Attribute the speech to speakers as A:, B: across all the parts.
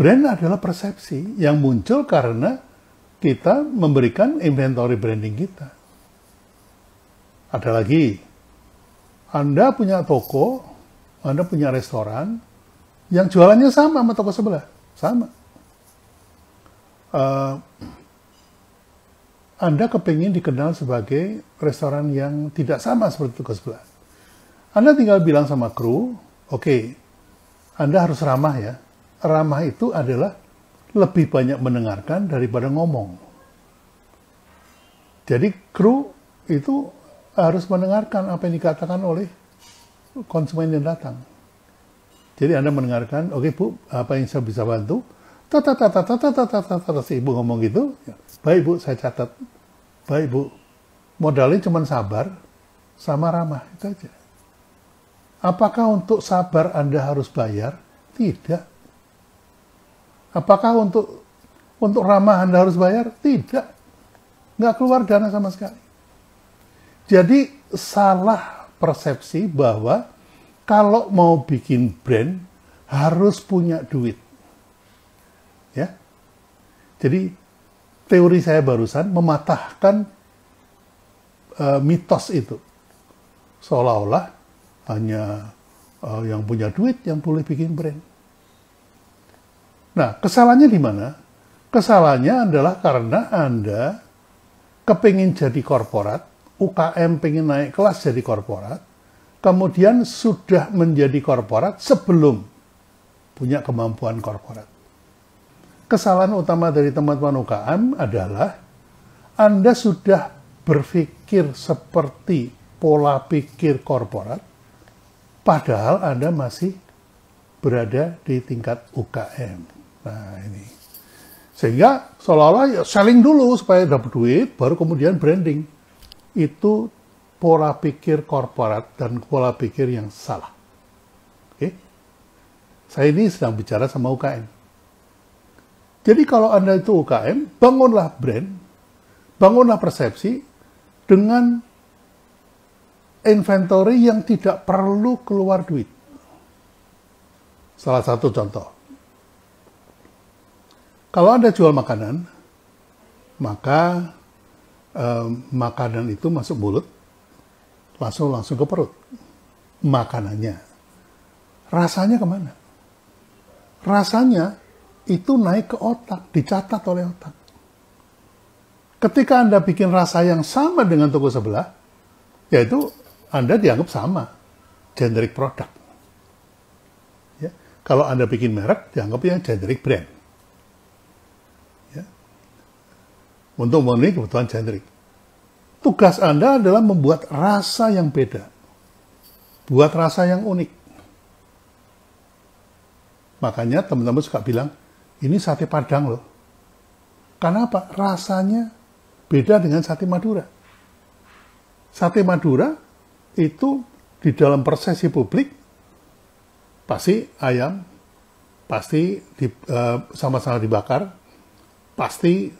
A: Brand adalah persepsi yang muncul karena kita memberikan inventory branding kita. Ada lagi, Anda punya toko, Anda punya restoran, yang jualannya sama sama toko sebelah, sama. Uh, anda kepingin dikenal sebagai restoran yang tidak sama seperti toko sebelah. Anda tinggal bilang sama kru, oke, okay, Anda harus ramah ya, ramah itu adalah lebih banyak mendengarkan daripada ngomong. Jadi kru itu harus mendengarkan apa yang dikatakan oleh konsumen yang datang. Jadi Anda mendengarkan, oke okay, Bu, apa yang saya bisa bantu? Tata tata tata tata tata tata si Ibu ngomong gitu. Baik Bu, saya catat. Baik Bu. Modalnya cuma sabar sama ramah, itu aja. Apakah untuk sabar Anda harus bayar? Tidak. Apakah untuk untuk ramah Anda harus bayar? Tidak. Nggak keluar dana sama sekali. Jadi salah persepsi bahwa kalau mau bikin brand harus punya duit. Ya. Jadi teori saya barusan mematahkan uh, mitos itu. Seolah-olah hanya uh, yang punya duit yang boleh bikin brand. Nah, kesalahannya di mana? Kesalahannya adalah karena Anda kepingin jadi korporat, UKM pengen naik kelas jadi korporat, kemudian sudah menjadi korporat sebelum punya kemampuan korporat. Kesalahan utama dari teman-teman UKM adalah Anda sudah berpikir seperti pola pikir korporat, padahal Anda masih berada di tingkat UKM. Nah ini. Sehingga seolah-olah ya selling dulu supaya dapat duit, baru kemudian branding. Itu pola pikir korporat dan pola pikir yang salah. Oke? Saya ini sedang bicara sama UKM. Jadi kalau Anda itu UKM, bangunlah brand, bangunlah persepsi dengan inventory yang tidak perlu keluar duit. Salah satu contoh kalau Anda jual makanan, maka eh, makanan itu masuk mulut, langsung langsung ke perut. Makanannya. Rasanya kemana? Rasanya itu naik ke otak, dicatat oleh otak. Ketika Anda bikin rasa yang sama dengan toko sebelah, yaitu Anda dianggap sama, generic product. Ya. Kalau Anda bikin merek, dianggapnya generic brand untuk memenuhi kebutuhan generik. Tugas Anda adalah membuat rasa yang beda. Buat rasa yang unik. Makanya teman-teman suka bilang, ini sate padang loh. Karena apa? Rasanya beda dengan sate Madura. Sate Madura itu di dalam persesi publik pasti ayam, pasti di, uh, sama-sama dibakar, pasti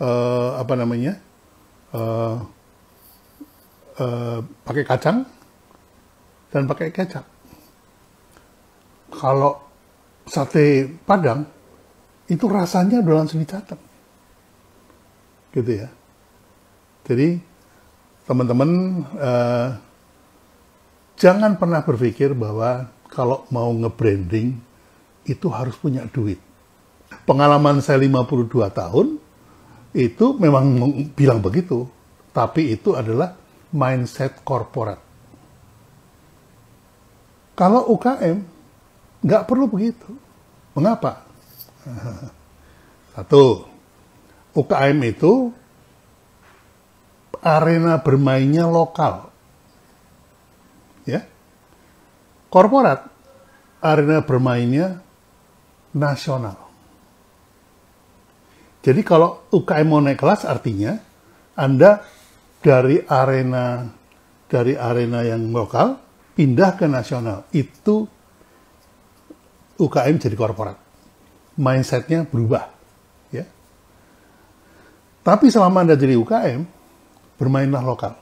A: uh, apa namanya uh, uh, pakai kacang dan pakai kecap. Kalau sate padang itu rasanya udah langsung dicatat, gitu ya. Jadi teman-teman uh, jangan pernah berpikir bahwa kalau mau nge-branding itu harus punya duit. Pengalaman saya 52 tahun, itu memang bilang begitu, tapi itu adalah mindset korporat. Kalau UKM nggak perlu begitu. Mengapa? Satu, UKM itu arena bermainnya lokal. Ya. Korporat arena bermainnya nasional. Jadi kalau UKM mau naik kelas artinya Anda dari arena dari arena yang lokal pindah ke nasional itu UKM jadi korporat mindsetnya berubah ya tapi selama anda jadi UKM bermainlah lokal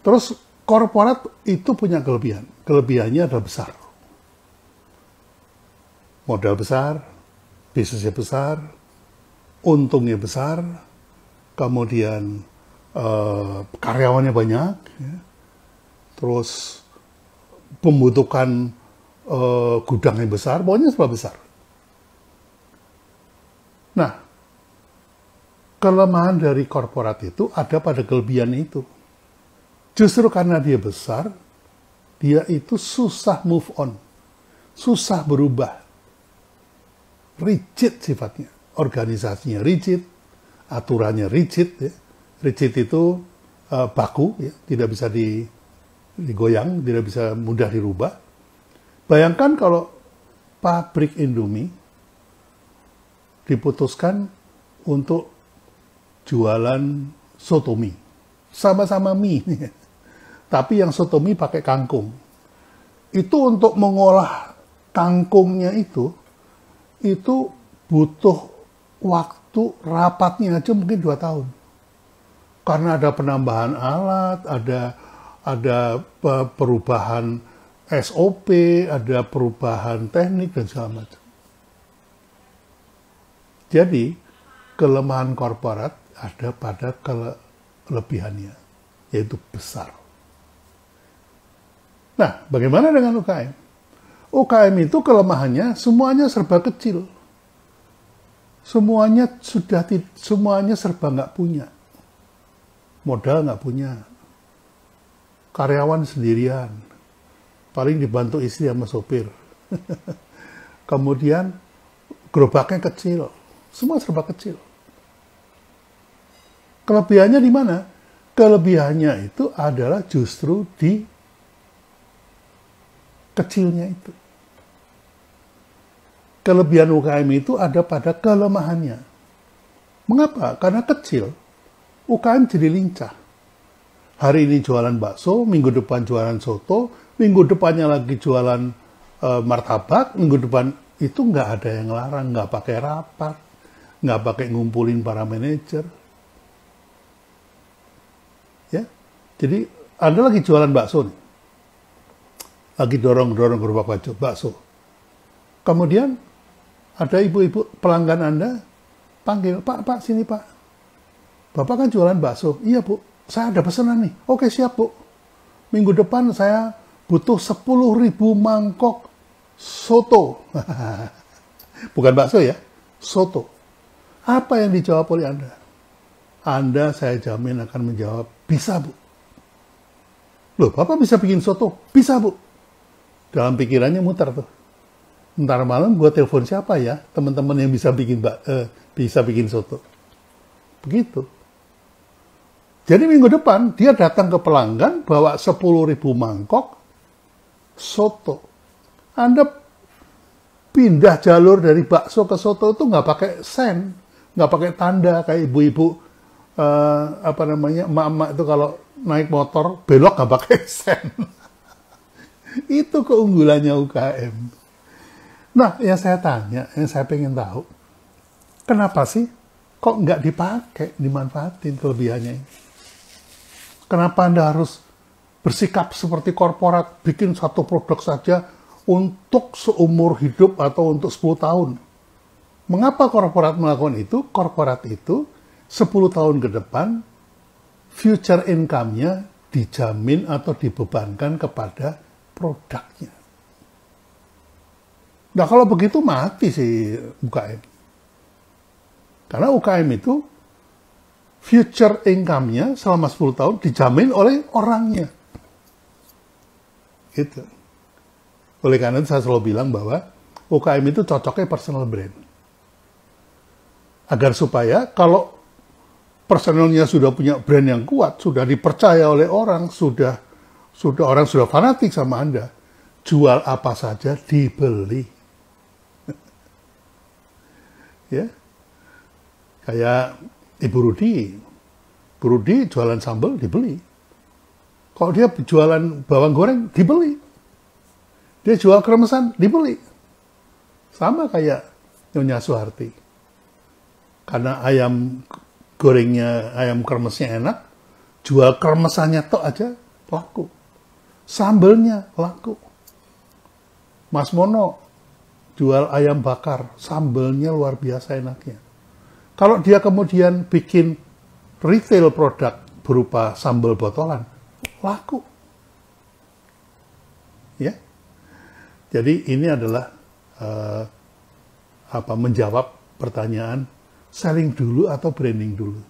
A: terus korporat itu punya kelebihan kelebihannya adalah besar modal besar bisnisnya besar, untungnya besar, kemudian uh, karyawannya banyak, ya. terus pembutuhan uh, eh, gudang besar, pokoknya sebuah besar. Nah, kelemahan dari korporat itu ada pada kelebihan itu. Justru karena dia besar, dia itu susah move on, susah berubah rigid sifatnya, organisasinya rigid, aturannya rigid, ya. rigid itu uh, baku, ya. tidak bisa digoyang, tidak bisa mudah dirubah. Bayangkan kalau pabrik Indomie diputuskan untuk jualan sotomi, sama-sama mie, ya. tapi yang sotomi pakai kangkung. Itu untuk mengolah kangkungnya itu itu butuh waktu rapatnya aja mungkin dua tahun. Karena ada penambahan alat, ada ada perubahan SOP, ada perubahan teknik dan segala macam. Jadi kelemahan korporat ada pada kelebihannya, yaitu besar. Nah, bagaimana dengan UKM? UKM itu kelemahannya semuanya serba kecil. Semuanya sudah semuanya serba nggak punya. Modal nggak punya. Karyawan sendirian. Paling dibantu istri sama sopir. Kemudian gerobaknya kecil. Semua serba kecil. Kelebihannya di mana? Kelebihannya itu adalah justru di kecilnya itu. Kelebihan UKM itu ada pada kelemahannya. Mengapa? Karena kecil. UKM jadi lincah. Hari ini jualan bakso, minggu depan jualan soto, minggu depannya lagi jualan e, martabak, minggu depan itu nggak ada yang larang, nggak pakai rapat, nggak pakai ngumpulin para manajer. Ya, jadi Anda lagi jualan bakso nih, lagi dorong-dorong gerobak baju, bakso. Kemudian ada ibu-ibu pelanggan Anda panggil, Pak, Pak, sini Pak. Bapak kan jualan bakso. Iya Bu, saya ada pesanan nih. Oke siap Bu. Minggu depan saya butuh 10 ribu mangkok soto. Bukan bakso ya, soto. Apa yang dijawab oleh Anda? Anda saya jamin akan menjawab, bisa Bu. Loh, Bapak bisa bikin soto? Bisa Bu dalam pikirannya muter tuh. Ntar malam gue telepon siapa ya teman-teman yang bisa bikin bak, eh, bisa bikin soto. Begitu. Jadi minggu depan dia datang ke pelanggan bawa 10.000 mangkok soto. Anda pindah jalur dari bakso ke soto itu nggak pakai sen, nggak pakai tanda kayak ibu-ibu uh, apa namanya emak-emak itu kalau naik motor belok nggak pakai sen. Itu keunggulannya UKM. Nah, yang saya tanya, yang saya ingin tahu, kenapa sih kok nggak dipakai, dimanfaatin kelebihannya ini? Kenapa Anda harus bersikap seperti korporat, bikin satu produk saja untuk seumur hidup atau untuk 10 tahun? Mengapa korporat melakukan itu? Korporat itu 10 tahun ke depan future income-nya dijamin atau dibebankan kepada produknya. Nah kalau begitu mati si UKM. Karena UKM itu future income-nya selama 10 tahun dijamin oleh orangnya. Gitu. Oleh karena itu saya selalu bilang bahwa UKM itu cocoknya personal brand. Agar supaya kalau personalnya sudah punya brand yang kuat, sudah dipercaya oleh orang, sudah sudah orang sudah fanatik sama Anda. Jual apa saja dibeli. ya. Kayak Ibu Rudi. Ibu Rudi jualan sambal dibeli. Kalau dia jualan bawang goreng dibeli. Dia jual kremesan dibeli. Sama kayak Nyonya Soeharti. Karena ayam gorengnya, ayam kremesnya enak, jual kremesannya tok aja laku. Sambelnya laku. Mas Mono jual ayam bakar, sambelnya luar biasa enaknya. Kalau dia kemudian bikin retail produk berupa sambel botolan, laku. Ya. Jadi ini adalah uh, apa menjawab pertanyaan selling dulu atau branding dulu.